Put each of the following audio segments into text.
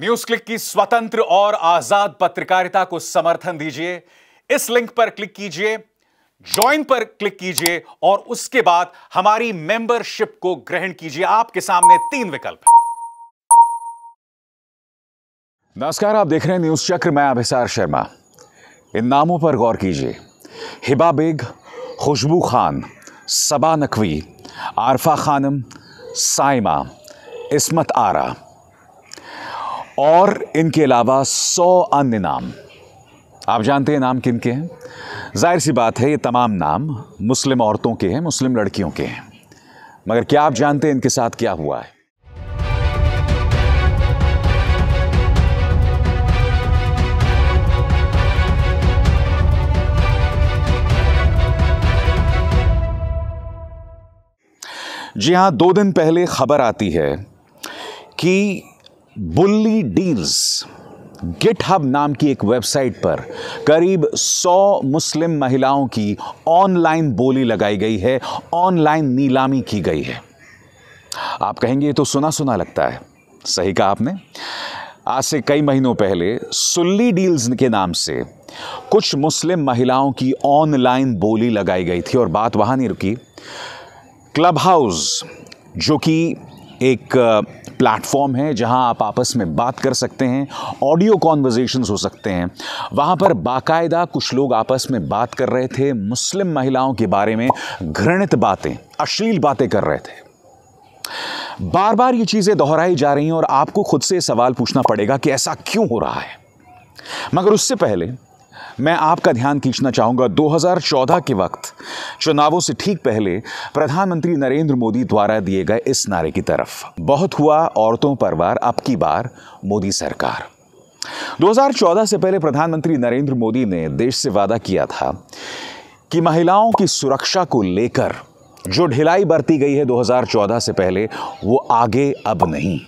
news click की स्वतंत्र और आजाद पत्रकारिता को समर्थन दीजिए इस लिंक पर क्लिक कीजिए ज्वाइन पर क्लिक कीजिए और उसके बाद हमारी मेंबरशिप को ग्रहण कीजिए आपके सामने तीन विकल्प हैं नमस्कार आप देख रहे हैं न्यूज चक्र मैं अभिसार शर्मा इन नामों पर गौर कीजिए हिबा बेग खुशबू खान सबा नकवी आरफा खानम साइमा इसमत आरा और इनके अलावा सौ अन्य नाम आप जानते हैं नाम किन के हैं जाहिर सी बात है ये तमाम नाम मुस्लिम औरतों के हैं मुस्लिम लड़कियों के हैं मगर क्या आप जानते हैं इनके साथ क्या हुआ है जी हाँ दो दिन पहले खबर आती है कि बुल्ली डील्स गिटहब नाम की एक वेबसाइट पर करीब 100 मुस्लिम महिलाओं की ऑनलाइन बोली लगाई गई है ऑनलाइन नीलामी की गई है आप कहेंगे ये तो सुना सुना लगता है सही कहा आपने आज से कई महीनों पहले सुल्ली डील्स के नाम से कुछ मुस्लिम महिलाओं की ऑनलाइन बोली लगाई गई थी और बात वहां नहीं रुकी क्लब हाउस जो कि एक प्लेटफॉर्म है जहां आप आपस में बात कर सकते हैं ऑडियो कॉन्वर्जेशन हो सकते हैं वहां पर बाकायदा कुछ लोग आपस में बात कर रहे थे मुस्लिम महिलाओं के बारे में घृणित बातें अश्लील बातें कर रहे थे बार बार ये चीज़ें दोहराई जा रही हैं और आपको खुद से सवाल पूछना पड़ेगा कि ऐसा क्यों हो रहा है मगर उससे पहले मैं आपका ध्यान खींचना चाहूँगा 2014 के वक्त चुनावों से ठीक पहले प्रधानमंत्री नरेंद्र मोदी द्वारा दिए गए इस नारे की तरफ बहुत हुआ औरतों पर वार अब की बार मोदी सरकार 2014 से पहले प्रधानमंत्री नरेंद्र मोदी ने देश से वादा किया था कि महिलाओं की सुरक्षा को लेकर जो ढिलाई बरती गई है 2014 से पहले वो आगे अब नहीं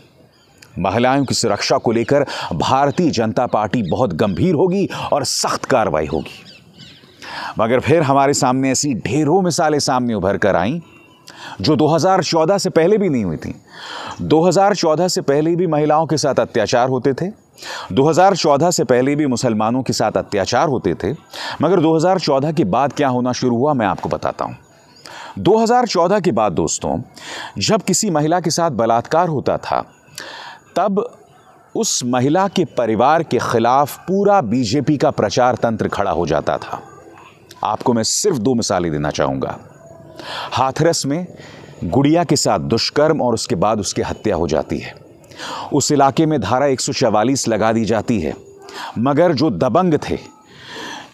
महिलाओं की सुरक्षा को लेकर भारतीय जनता पार्टी बहुत गंभीर होगी और सख्त कार्रवाई होगी मगर फिर हमारे सामने ऐसी ढेरों मिसालें सामने उभर कर आईं जो 2014 से पहले भी नहीं हुई थी 2014 से पहले भी महिलाओं के साथ अत्याचार होते थे 2014 से पहले भी मुसलमानों के साथ अत्याचार होते थे मगर 2014 के बाद क्या होना शुरू हुआ मैं आपको बताता हूँ 2014 के बाद दोस्तों जब किसी महिला के साथ बलात्कार होता था तब उस महिला के परिवार के खिलाफ पूरा बीजेपी का प्रचार तंत्र खड़ा हो जाता था आपको मैं सिर्फ दो मिसालें देना चाहूंगा हाथरस में गुड़िया के साथ दुष्कर्म और उसके बाद उसकी हत्या हो जाती है उस इलाके में धारा एक लगा दी जाती है मगर जो दबंग थे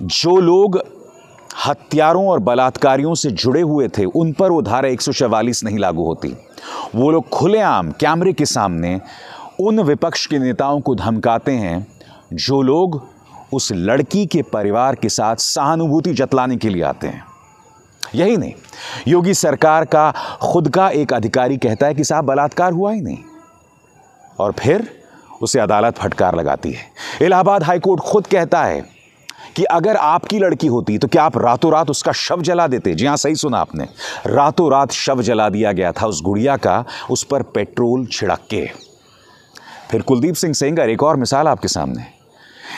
जो लोग हत्यारों और बलात्कारियों से जुड़े हुए थे उन पर वो धारा एक नहीं लागू होती वो लोग खुलेआम कैमरे के सामने उन विपक्ष के नेताओं को धमकाते हैं जो लोग उस लड़की के परिवार के साथ सहानुभूति जतलाने के लिए आते हैं यही नहीं योगी सरकार का खुद का एक अधिकारी कहता है कि साहब बलात्कार हुआ ही नहीं और फिर उसे अदालत फटकार लगाती है इलाहाबाद हाईकोर्ट खुद कहता है कि अगर आपकी लड़की होती तो क्या आप रातों रात उसका शव जला देते जी हाँ सही सुना आपने रातों रात शव जला दिया गया था उस गुड़िया का उस पर पेट्रोल छिड़क के फिर कुलदीप सिंह सेंगर एक और मिसाल आपके सामने है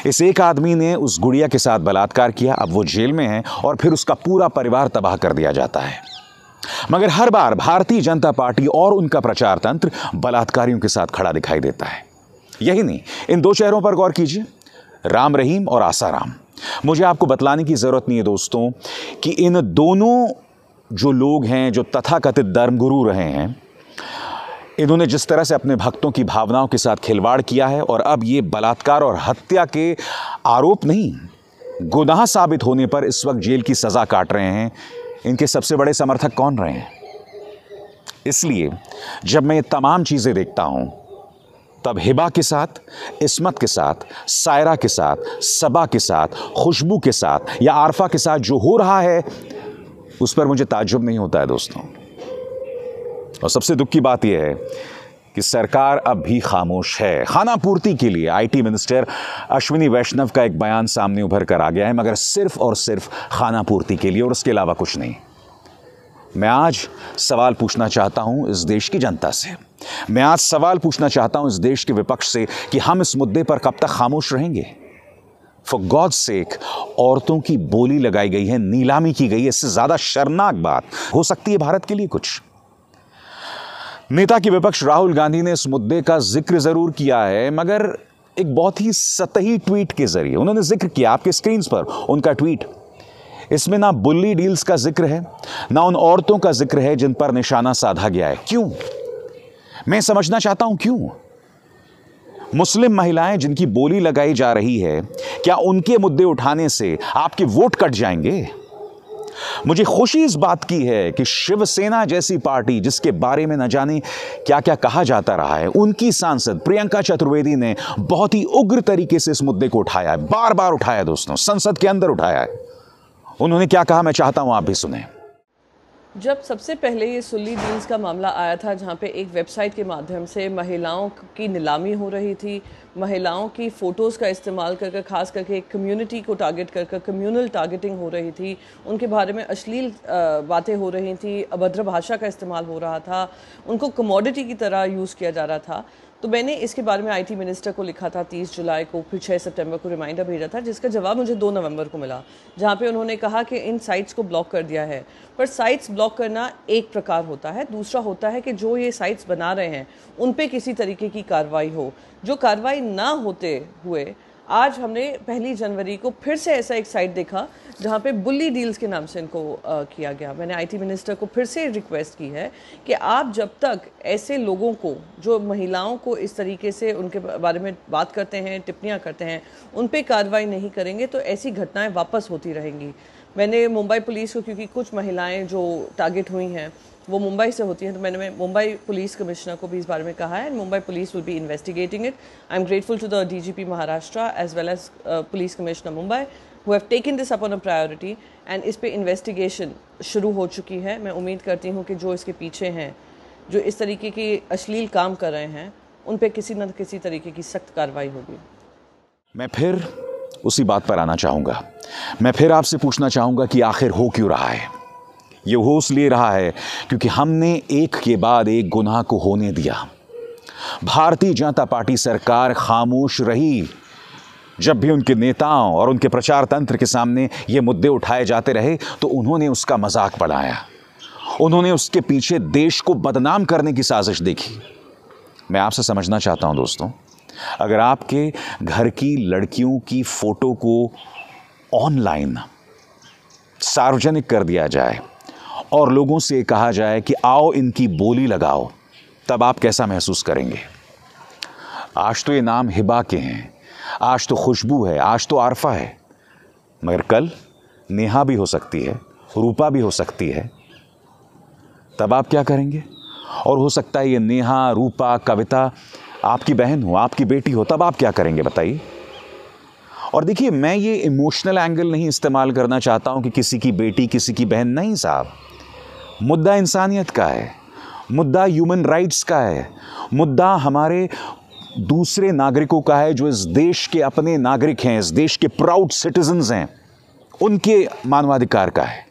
इस एक आदमी ने उस गुड़िया के साथ बलात्कार किया अब वो जेल में है और फिर उसका पूरा परिवार तबाह कर दिया जाता है मगर हर बार भारतीय जनता पार्टी और उनका प्रचार तंत्र बलात्कारियों के साथ खड़ा दिखाई देता है यही नहीं इन दो चेहरों पर गौर कीजिए राम रहीम और आसाराम मुझे आपको बतलाने की ज़रूरत नहीं है दोस्तों कि इन दोनों जो लोग हैं जो तथाकथित धर्मगुरु रहे हैं इन्होंने जिस तरह से अपने भक्तों की भावनाओं के साथ खिलवाड़ किया है और अब ये बलात्कार और हत्या के आरोप नहीं गुनाह साबित होने पर इस वक्त जेल की सज़ा काट रहे हैं इनके सबसे बड़े समर्थक कौन रहे हैं इसलिए जब मैं ये तमाम चीज़ें देखता हूँ तब हिबा के साथ इसमत के साथ सायरा के साथ सबा के साथ खुशबू के साथ या आरफा के साथ जो हो रहा है उस पर मुझे ताजुब नहीं होता है दोस्तों और सबसे दुख की बात यह है कि सरकार अब भी खामोश है खाना पूर्ति के लिए आईटी मिनिस्टर अश्विनी वैष्णव का एक बयान सामने उभर कर आ गया है मगर सिर्फ और सिर्फ खाना पूर्ति के लिए और उसके अलावा कुछ नहीं मैं आज सवाल पूछना चाहता हूं इस देश की जनता से मैं आज सवाल पूछना चाहता हूं इस देश के विपक्ष से कि हम इस मुद्दे पर कब तक खामोश रहेंगे फॉर गॉड सेक औरतों की बोली लगाई गई है नीलामी की गई है इससे ज़्यादा शर्मनाक बात हो सकती है भारत के लिए कुछ नेता के विपक्ष राहुल गांधी ने इस मुद्दे का जिक्र जरूर किया है मगर एक बहुत ही सतही ट्वीट के जरिए उन्होंने जिक्र किया आपके स्क्रीन पर उनका ट्वीट इसमें ना बुल्ली डील्स का जिक्र है ना उन औरतों का जिक्र है जिन पर निशाना साधा गया है क्यों मैं समझना चाहता हूं क्यों मुस्लिम महिलाएं जिनकी बोली लगाई जा रही है क्या उनके मुद्दे उठाने से आपके वोट कट जाएंगे मुझे खुशी इस बात की है कि शिवसेना जैसी पार्टी जिसके बारे में न जाने क्या क्या कहा जाता रहा है उनकी सांसद प्रियंका चतुर्वेदी ने बहुत ही उग्र तरीके से इस मुद्दे को उठाया है बार बार उठाया दोस्तों संसद के अंदर उठाया है उन्होंने क्या कहा मैं चाहता हूं आप भी सुने जब सबसे पहले ये सुली डील्स का मामला आया था जहाँ पे एक वेबसाइट के माध्यम से महिलाओं की नीलामी हो रही थी महिलाओं की फ़ोटोज़ का इस्तेमाल कर कर खास करके एक कम्युनिटी को टारगेट कर कर कम्युनल टारगेटिंग हो रही थी उनके बारे में अश्लील बातें हो रही थी अभद्र भाषा का इस्तेमाल हो रहा था उनको कमोडिटी की तरह यूज़ किया जा रहा था तो मैंने इसके बारे में आईटी मिनिस्टर को लिखा था 30 जुलाई को फिर 6 सितंबर को रिमाइंडर भेजा था जिसका जवाब मुझे 2 नवंबर को मिला जहाँ पे उन्होंने कहा कि इन साइट्स को ब्लॉक कर दिया है पर साइट्स ब्लॉक करना एक प्रकार होता है दूसरा होता है कि जो ये साइट्स बना रहे हैं उन पर किसी तरीके की कार्रवाई हो जो कार्रवाई ना होते हुए आज हमने पहली जनवरी को फिर से ऐसा एक साइट देखा जहाँ पे बुल्ली डील्स के नाम से इनको आ, किया गया मैंने आईटी मिनिस्टर को फिर से रिक्वेस्ट की है कि आप जब तक ऐसे लोगों को जो महिलाओं को इस तरीके से उनके बारे में बात करते हैं टिप्पणियाँ करते हैं उन पर कार्रवाई नहीं करेंगे तो ऐसी घटनाएँ वापस होती रहेंगी मैंने मुंबई पुलिस को क्योंकि कुछ महिलाएं जो टारगेट हुई हैं वो मुंबई से होती हैं तो मैंने मुंबई पुलिस कमिश्नर को भी इस बारे में कहा है and Mumbai police will be investigating it I am grateful to the D G P Maharashtra as well as police commissioner Mumbai who have taken this upon a priority and इस पर इन्वेस्टिगेशन शुरू हो चुकी है मैं उम्मीद करती हूँ कि जो इसके पीछे हैं जो इस तरीके के अश्लील काम कर रहे हैं उन पर किसी न किसी तरीके की सख्त कार्रवाई होगी मैं फिर उसी बात पर आना चाहूँगा मैं फिर आपसे पूछना चाहूँगा कि आखिर हो क्यों रहा है ये होश ले रहा है क्योंकि हमने एक के बाद एक गुनाह को होने दिया भारतीय जनता पार्टी सरकार खामोश रही जब भी उनके नेताओं और उनके प्रचार तंत्र के सामने ये मुद्दे उठाए जाते रहे तो उन्होंने उसका मजाक बनाया उन्होंने उसके पीछे देश को बदनाम करने की साजिश देखी मैं आपसे समझना चाहता हूं दोस्तों अगर आपके घर की लड़कियों की फ़ोटो को ऑनलाइन सार्वजनिक कर दिया जाए और लोगों से कहा जाए कि आओ इनकी बोली लगाओ तब आप कैसा महसूस करेंगे आज तो ये नाम हिबा के हैं आज तो खुशबू है आज तो आरफा है मगर कल नेहा भी हो सकती है रूपा भी हो सकती है तब आप क्या करेंगे और हो सकता है ये नेहा रूपा कविता आपकी बहन हो आपकी बेटी हो तब आप क्या करेंगे बताइए और देखिए मैं ये इमोशनल एंगल नहीं इस्तेमाल करना चाहता हूँ कि किसी की बेटी किसी की बहन नहीं साहब मुद्दा इंसानियत का है मुद्दा ह्यूमन राइट्स का है मुद्दा हमारे दूसरे नागरिकों का है जो इस देश के अपने नागरिक हैं इस देश के प्राउड सिटीजन्स हैं उनके मानवाधिकार का है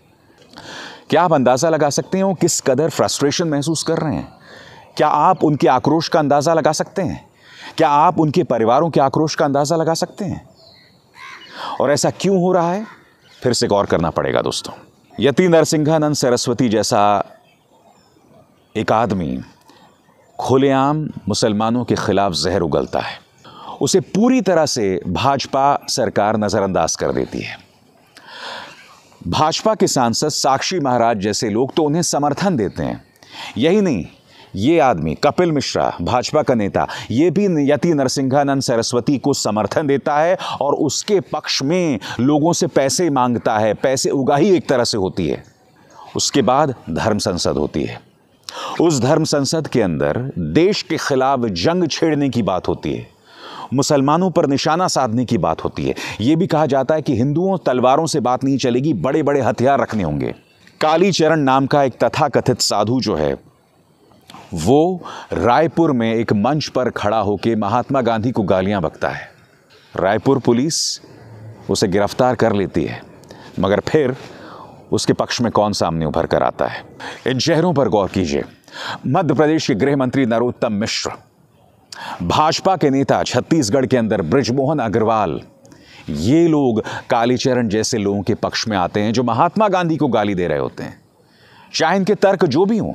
क्या आप अंदाज़ा लगा सकते हो किस कदर फ्रस्ट्रेशन महसूस कर रहे हैं क्या आप उनके आक्रोश का अंदाज़ा लगा सकते हैं क्या आप उनके परिवारों के आक्रोश का अंदाज़ा लगा सकते हैं और ऐसा क्यों हो रहा है फिर से गौर करना पड़ेगा दोस्तों यति नरसिंहानंद सरस्वती जैसा एक आदमी खुलेआम मुसलमानों के ख़िलाफ़ जहर उगलता है उसे पूरी तरह से भाजपा सरकार नज़रअंदाज कर देती है भाजपा के सांसद साक्षी महाराज जैसे लोग तो उन्हें समर्थन देते हैं यही नहीं ये आदमी कपिल मिश्रा भाजपा का नेता ये भी यति नरसिंहानंद सरस्वती को समर्थन देता है और उसके पक्ष में लोगों से पैसे मांगता है पैसे उगाही एक तरह से होती है उसके बाद धर्म संसद होती है उस धर्म संसद के अंदर देश के खिलाफ जंग छेड़ने की बात होती है मुसलमानों पर निशाना साधने की बात होती है ये भी कहा जाता है कि हिंदुओं तलवारों से बात नहीं चलेगी बड़े बड़े हथियार रखने होंगे कालीचरण नाम का एक तथाकथित साधु जो है वो रायपुर में एक मंच पर खड़ा होकर महात्मा गांधी को गालियां बकता है रायपुर पुलिस उसे गिरफ्तार कर लेती है मगर फिर उसके पक्ष में कौन सामने उभर कर आता है इन शहरों पर गौर कीजिए मध्य प्रदेश के गृह मंत्री नरोत्तम मिश्र भाजपा के नेता छत्तीसगढ़ के अंदर ब्रजमोहन अग्रवाल ये लोग कालीचरण जैसे लोगों के पक्ष में आते हैं जो महात्मा गांधी को गाली दे रहे होते हैं चाहे इनके तर्क जो भी हों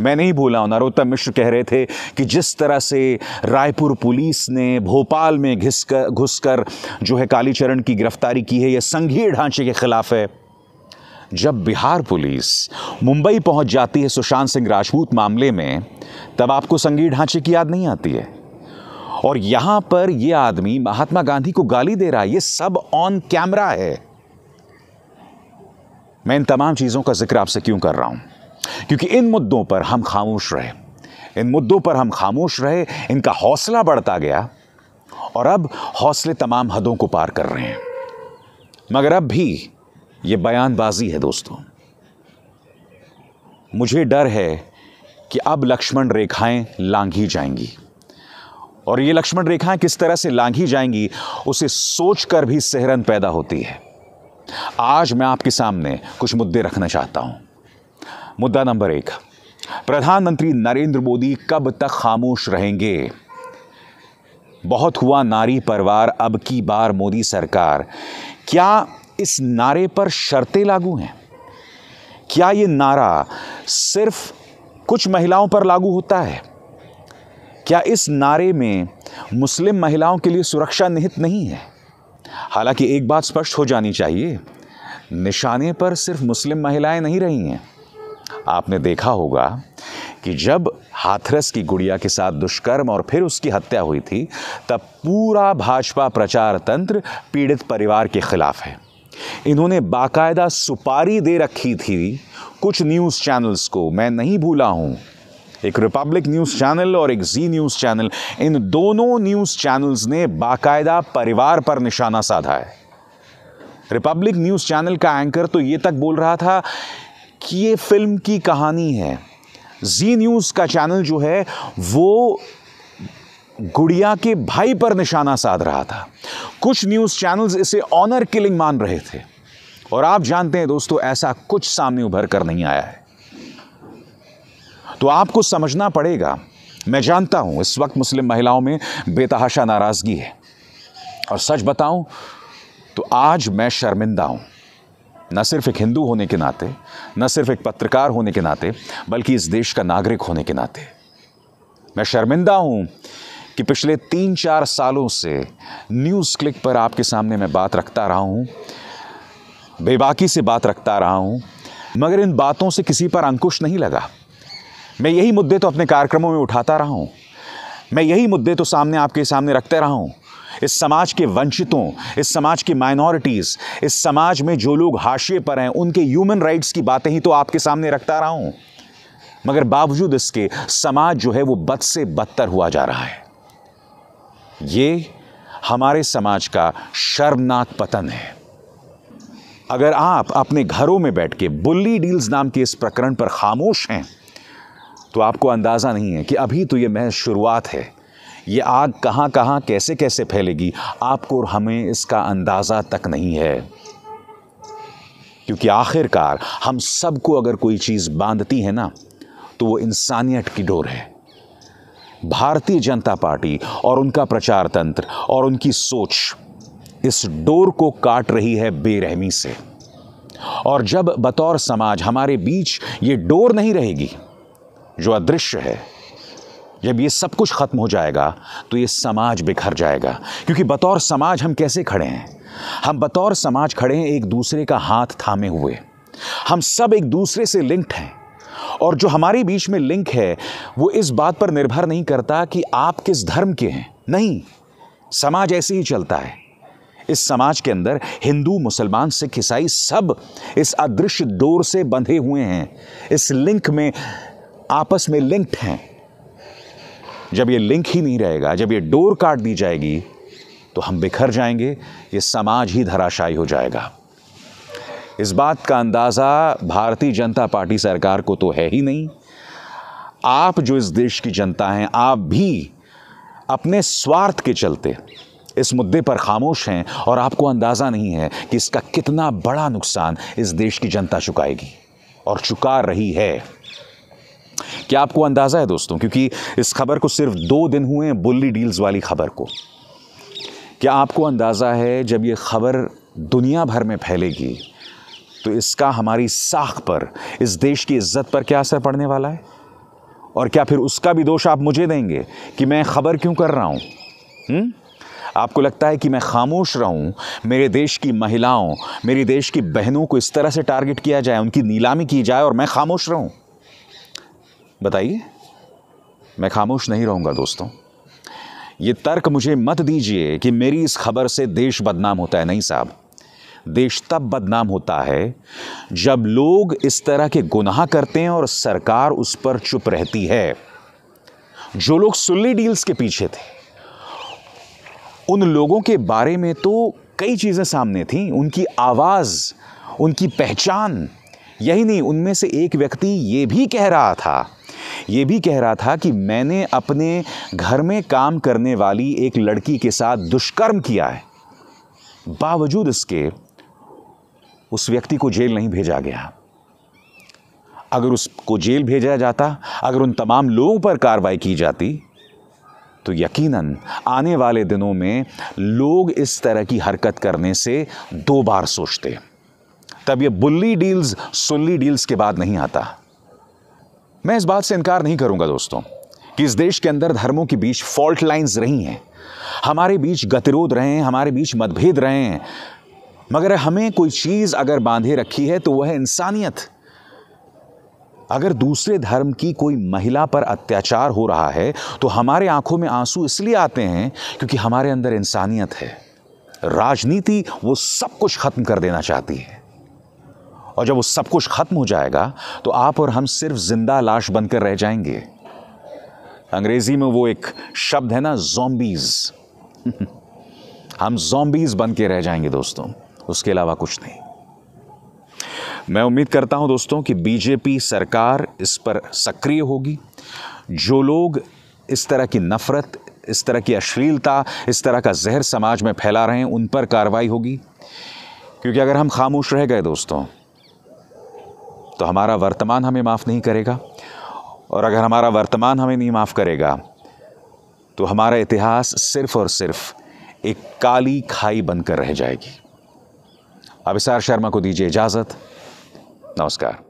मैं नहीं भूला हूँ नरोत्तम मिश्र कह रहे थे कि जिस तरह से रायपुर पुलिस ने भोपाल में घिस कर घुस कर जो है कालीचरण की गिरफ्तारी की है यह संघीय ढांचे के खिलाफ है जब बिहार पुलिस मुंबई पहुंच जाती है सुशांत सिंह राजपूत मामले में तब आपको संघीय ढांचे की याद नहीं आती है और यहां पर यह आदमी महात्मा गांधी को गाली दे रहा है यह सब ऑन कैमरा है मैं इन तमाम चीज़ों का जिक्र आपसे क्यों कर रहा हूं क्योंकि इन मुद्दों पर हम खामोश रहे इन मुद्दों पर हम खामोश रहे इनका हौसला बढ़ता गया और अब हौसले तमाम हदों को पार कर रहे हैं मगर अब भी ये बयानबाजी है दोस्तों मुझे डर है कि अब लक्ष्मण रेखाएं लांघी जाएंगी और ये लक्ष्मण रेखाएं किस तरह से लांघी जाएंगी उसे सोचकर भी सेहरन पैदा होती है आज मैं आपके सामने कुछ मुद्दे रखना चाहता हूं मुद्दा नंबर एक प्रधानमंत्री नरेंद्र मोदी कब तक खामोश रहेंगे बहुत हुआ नारी परिवार अब की बार मोदी सरकार क्या इस नारे पर शर्तें लागू हैं क्या ये नारा सिर्फ कुछ महिलाओं पर लागू होता है क्या इस नारे में मुस्लिम महिलाओं के लिए सुरक्षा निहित नहीं है हालांकि एक बात स्पष्ट हो जानी चाहिए निशाने पर सिर्फ मुस्लिम महिलाएं नहीं रही हैं आपने देखा होगा कि जब हाथरस की गुड़िया के साथ दुष्कर्म और फिर उसकी हत्या हुई थी तब पूरा भाजपा प्रचार तंत्र पीड़ित परिवार के खिलाफ है इन्होंने बाकायदा सुपारी दे रखी थी कुछ न्यूज़ चैनल्स को मैं नहीं भूला हूँ एक रिपब्लिक न्यूज़ चैनल और एक जी न्यूज़ चैनल इन दोनों न्यूज़ चैनल्स ने बाकायदा परिवार पर निशाना साधा है रिपब्लिक न्यूज़ चैनल का एंकर तो ये तक बोल रहा था कि ये फिल्म की कहानी है जी न्यूज़ का चैनल जो है वो गुड़िया के भाई पर निशाना साध रहा था कुछ न्यूज़ चैनल्स इसे ऑनर किलिंग मान रहे थे और आप जानते हैं दोस्तों ऐसा कुछ सामने उभर कर नहीं आया है तो आपको समझना पड़ेगा मैं जानता हूं इस वक्त मुस्लिम महिलाओं में बेतहाशा नाराज़गी है और सच बताऊं तो आज मैं शर्मिंदा हूं न सिर्फ एक हिंदू होने के नाते न सिर्फ एक पत्रकार होने के नाते बल्कि इस देश का नागरिक होने के नाते मैं शर्मिंदा हूँ कि पिछले तीन चार सालों से न्यूज़ क्लिक पर आपके सामने मैं बात रखता रहा हूँ बेबाकी से बात रखता रहा हूँ मगर इन बातों से किसी पर अंकुश नहीं लगा मैं यही मुद्दे तो अपने कार्यक्रमों में उठाता रहा हूँ मैं यही मुद्दे तो सामने आपके सामने रखते रहा हूँ इस समाज के वंचितों इस समाज की माइनॉरिटीज़ इस समाज में जो लोग हाशिए पर हैं उनके ह्यूमन राइट्स की बातें ही तो आपके सामने रखता रहा हूँ मगर बावजूद इसके समाज जो है वो बद से बदतर हुआ जा रहा है ये हमारे समाज का शर्मनाक पतन है अगर आप अपने घरों में बैठ के बुल्ली डील्स नाम के इस प्रकरण पर खामोश हैं तो आपको अंदाज़ा नहीं है कि अभी तो ये महज शुरुआत है ये आग कहाँ कहाँ कैसे कैसे फैलेगी आपको और हमें इसका अंदाज़ा तक नहीं है क्योंकि आखिरकार हम सबको अगर कोई चीज़ बांधती है ना तो वो इंसानियत की डोर है भारतीय जनता पार्टी और उनका प्रचार तंत्र और उनकी सोच इस डोर को काट रही है बेरहमी से और जब बतौर समाज हमारे बीच ये डोर नहीं रहेगी जो अदृश्य है जब ये सब कुछ ख़त्म हो जाएगा तो ये समाज बिखर जाएगा क्योंकि बतौर समाज हम कैसे खड़े हैं हम बतौर समाज खड़े हैं एक दूसरे का हाथ थामे हुए हम सब एक दूसरे से लिंक्ड हैं और जो हमारे बीच में लिंक है वो इस बात पर निर्भर नहीं करता कि आप किस धर्म के हैं नहीं समाज ऐसे ही चलता है इस समाज के अंदर हिंदू मुसलमान सिख ईसाई सब इस अदृश्य डोर से बंधे हुए हैं इस लिंक में आपस में लिंक्ड हैं जब ये लिंक ही नहीं रहेगा जब ये डोर काट दी जाएगी तो हम बिखर जाएंगे ये समाज ही धराशायी हो जाएगा इस बात का अंदाज़ा भारतीय जनता पार्टी सरकार को तो है ही नहीं आप जो इस देश की जनता हैं आप भी अपने स्वार्थ के चलते इस मुद्दे पर खामोश हैं और आपको अंदाज़ा नहीं है कि इसका कितना बड़ा नुकसान इस देश की जनता चुकाएगी और चुका रही है क्या आपको अंदाज़ा है दोस्तों क्योंकि इस खबर को सिर्फ दो दिन हुए हैं बुल्ली डील्स वाली खबर को क्या आपको अंदाज़ा है जब ये खबर दुनिया भर में फैलेगी तो इसका हमारी साख पर इस देश की इज्जत पर क्या असर पड़ने वाला है और क्या फिर उसका भी दोष आप मुझे देंगे कि मैं खबर क्यों कर रहा हूँ आपको लगता है कि मैं खामोश रहूं मेरे देश की महिलाओं मेरी देश की बहनों को इस तरह से टारगेट किया जाए उनकी नीलामी की जाए और मैं खामोश रहूं बताइए मैं खामोश नहीं रहूँगा दोस्तों ये तर्क मुझे मत दीजिए कि मेरी इस खबर से देश बदनाम होता है नहीं साहब देश तब बदनाम होता है जब लोग इस तरह के गुनाह करते हैं और सरकार उस पर चुप रहती है जो लोग सुल्ली डील्स के पीछे थे उन लोगों के बारे में तो कई चीज़ें सामने थी उनकी आवाज़ उनकी पहचान यही नहीं उनमें से एक व्यक्ति ये भी कह रहा था ये भी कह रहा था कि मैंने अपने घर में काम करने वाली एक लड़की के साथ दुष्कर्म किया है बावजूद इसके उस व्यक्ति को जेल नहीं भेजा गया अगर उसको जेल भेजा जाता अगर उन तमाम लोगों पर कार्रवाई की जाती तो यकीनन आने वाले दिनों में लोग इस तरह की हरकत करने से दो बार सोचते तब ये बुल्ली डील्स सुल्ली डील्स के बाद नहीं आता मैं इस बात से इनकार नहीं करूंगा दोस्तों कि इस देश के अंदर धर्मों के बीच फॉल्ट लाइंस रही हैं हमारे बीच गतिरोध रहे हैं हमारे बीच मतभेद रहे हैं मगर हमें कोई चीज़ अगर बांधे रखी है तो वह है इंसानियत अगर दूसरे धर्म की कोई महिला पर अत्याचार हो रहा है तो हमारे आंखों में आंसू इसलिए आते हैं क्योंकि हमारे अंदर इंसानियत है राजनीति वो सब कुछ ख़त्म कर देना चाहती है और जब वो सब कुछ ख़त्म हो जाएगा तो आप और हम सिर्फ जिंदा लाश बनकर रह जाएंगे अंग्रेज़ी में वो एक शब्द है ना जोम्बीज़ हम जोम्बीज़ बन के रह जाएंगे दोस्तों उसके अलावा कुछ नहीं मैं उम्मीद करता हूं दोस्तों कि बीजेपी सरकार इस पर सक्रिय होगी जो लोग इस तरह की नफ़रत इस तरह की अश्लीलता इस तरह का जहर समाज में फैला रहे हैं उन पर कार्रवाई होगी क्योंकि अगर हम खामोश रह गए दोस्तों तो हमारा वर्तमान हमें माफ़ नहीं करेगा और अगर हमारा वर्तमान हमें नहीं माफ़ करेगा तो हमारा इतिहास सिर्फ़ और सिर्फ एक काली खाई बनकर रह जाएगी अभिसार शर्मा को दीजिए इजाज़त नमस्कार